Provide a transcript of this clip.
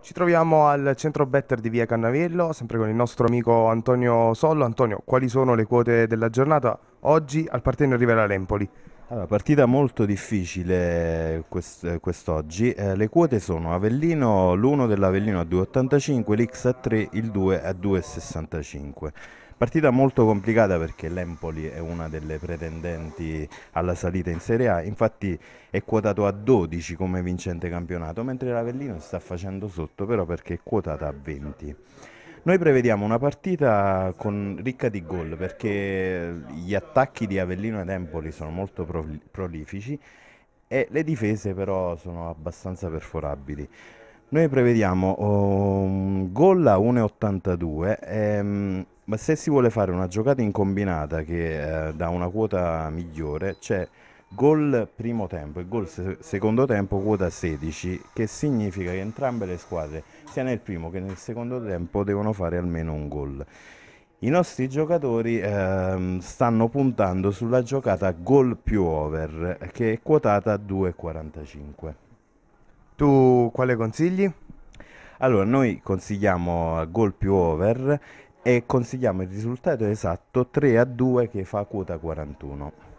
Ci troviamo al centro Better di via Cannavello, sempre con il nostro amico Antonio Sollo. Antonio, quali sono le quote della giornata oggi al Partenio Rivera Lempoli? Allora, partita molto difficile quest quest'oggi, eh, le quote sono Avellino, l'1 dell'Avellino a 2,85, l'X a 3, il 2 a 2,65. Partita molto complicata perché l'Empoli è una delle pretendenti alla salita in Serie A, infatti è quotato a 12 come vincente campionato, mentre l'Avellino sta facendo sotto però perché è quotata a 20. Noi prevediamo una partita con, ricca di gol perché gli attacchi di Avellino ed Empoli sono molto prolifici e le difese però sono abbastanza perforabili. Noi prevediamo oh, gol a 1,82 ehm, ma se si vuole fare una giocata in combinata che eh, dà una quota migliore, c'è gol primo tempo e gol se- secondo tempo quota 16, che significa che entrambe le squadre, sia nel primo che nel secondo tempo, devono fare almeno un gol. I nostri giocatori eh, stanno puntando sulla giocata gol più over, che è quotata a 2,45. Tu quale consigli? Allora, noi consigliamo gol più over e consigliamo il risultato esatto 3 a 2 che fa quota 41.